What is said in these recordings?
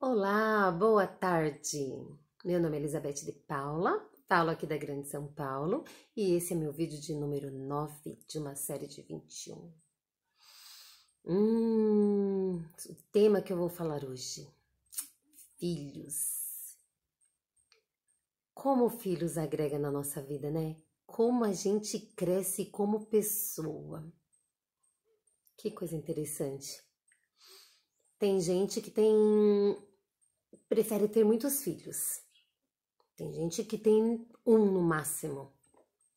Olá, boa tarde. Meu nome é Elizabeth de Paula, falo aqui da Grande São Paulo e esse é meu vídeo de número 9 de uma série de 21. Hum, o tema que eu vou falar hoje: filhos. Como filhos agrega na nossa vida, né? Como a gente cresce como pessoa. Que coisa interessante. Tem gente que tem prefere ter muitos filhos. Tem gente que tem um no máximo,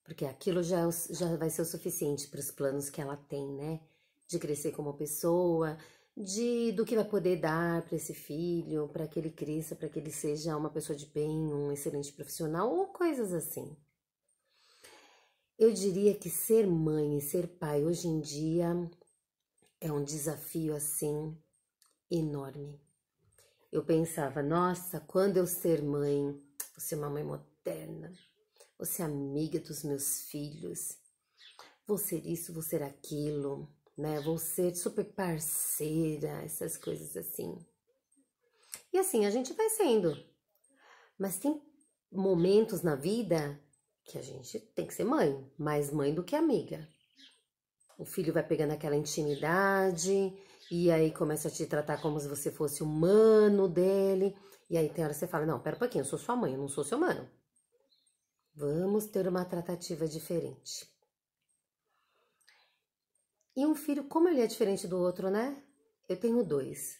porque aquilo já, é já vai ser o suficiente para os planos que ela tem, né? De crescer como pessoa, de do que vai poder dar para esse filho, para que ele cresça, para que ele seja uma pessoa de bem, um excelente profissional ou coisas assim. Eu diria que ser mãe e ser pai hoje em dia é um desafio assim enorme. Eu pensava, nossa, quando eu ser mãe, ser é uma mãe moderna, você ser é amiga dos meus filhos, vou ser isso, vou ser aquilo, né? Vou ser super parceira, essas coisas assim. E assim a gente vai sendo. Mas tem momentos na vida que a gente tem que ser mãe, mais mãe do que amiga. O filho vai pegando aquela intimidade, e aí começa a te tratar como se você fosse o mano dele. E aí tem hora que você fala, não, pera um pouquinho, eu sou sua mãe, eu não sou seu mano. Vamos ter uma tratativa diferente. E um filho, como ele é diferente do outro, né? Eu tenho dois.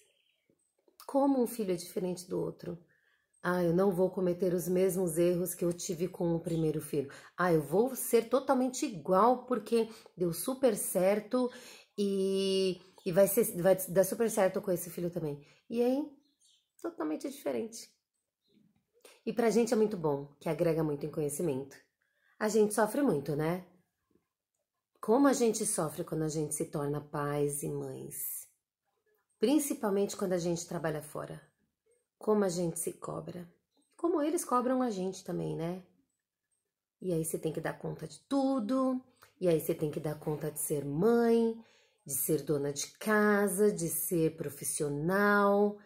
Como um filho é diferente do outro? Ah, eu não vou cometer os mesmos erros que eu tive com o primeiro filho. Ah, eu vou ser totalmente igual porque deu super certo e e vai, ser, vai dar super certo com esse filho também. E aí, é totalmente diferente. E pra gente é muito bom, que agrega muito em conhecimento. A gente sofre muito, né? Como a gente sofre quando a gente se torna pais e mães. Principalmente quando a gente trabalha fora. Como a gente se cobra. Como eles cobram a gente também, né? E aí você tem que dar conta de tudo. E aí você tem que dar conta de ser mãe de ser dona de casa, de ser profissional.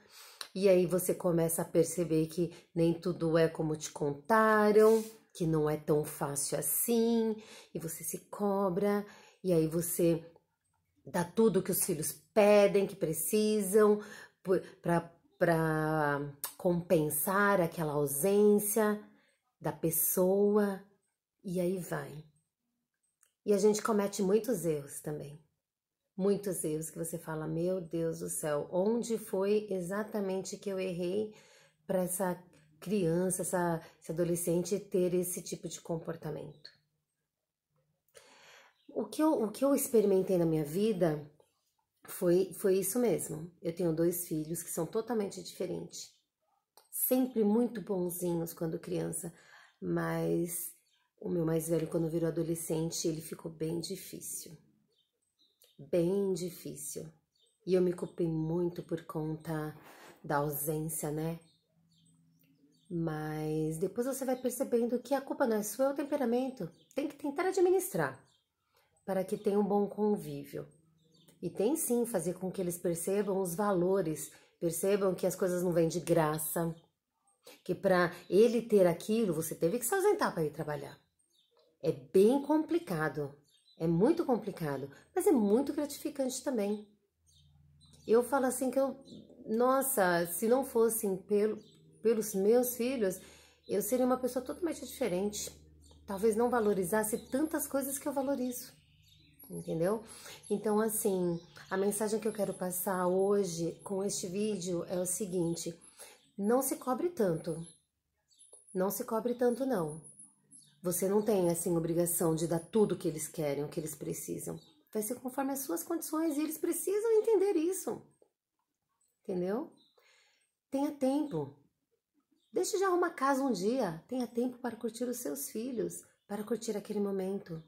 E aí você começa a perceber que nem tudo é como te contaram, que não é tão fácil assim, e você se cobra, e aí você dá tudo que os filhos pedem, que precisam, para compensar aquela ausência da pessoa, e aí vai. E a gente comete muitos erros também muitos erros que você fala, meu Deus do céu, onde foi exatamente que eu errei para essa criança, essa, esse adolescente ter esse tipo de comportamento? O que eu, o que eu experimentei na minha vida foi, foi isso mesmo. Eu tenho dois filhos que são totalmente diferentes. Sempre muito bonzinhos quando criança, mas o meu mais velho, quando virou adolescente, ele ficou bem difícil bem difícil. E eu me culpei muito por conta da ausência, né? Mas depois você vai percebendo que a culpa não é sua, é o temperamento. Tem que tentar administrar para que tenha um bom convívio. E tem sim fazer com que eles percebam os valores, percebam que as coisas não vêm de graça, que para ele ter aquilo você teve que se ausentar para ir trabalhar. É bem complicado, é muito complicado, mas é muito gratificante também. Eu falo assim que eu, nossa, se não fossem pelo, pelos meus filhos, eu seria uma pessoa totalmente diferente. Talvez não valorizasse tantas coisas que eu valorizo. Entendeu? Então, assim, a mensagem que eu quero passar hoje com este vídeo é o seguinte: não se cobre tanto. Não se cobre tanto, não. Você não tem, assim, obrigação de dar tudo o que eles querem, o que eles precisam. Vai ser conforme as suas condições e eles precisam entender isso. Entendeu? Tenha tempo. Deixe de arrumar casa um dia. Tenha tempo para curtir os seus filhos, para curtir aquele momento.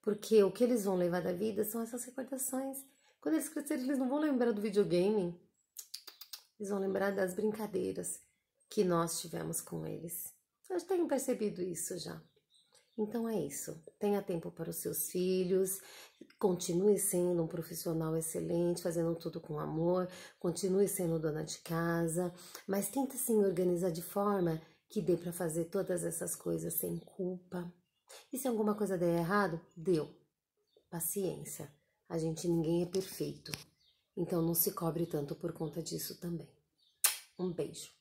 Porque o que eles vão levar da vida são essas recordações. Quando eles crescerem, eles não vão lembrar do videogame. Eles vão lembrar das brincadeiras que nós tivemos com eles. Eu tenho percebido isso já. Então é isso. Tenha tempo para os seus filhos, continue sendo um profissional excelente, fazendo tudo com amor, continue sendo dona de casa, mas tenta se organizar de forma que dê para fazer todas essas coisas sem culpa. E se alguma coisa der errado, deu. Paciência. A gente ninguém é perfeito. Então não se cobre tanto por conta disso também. Um beijo.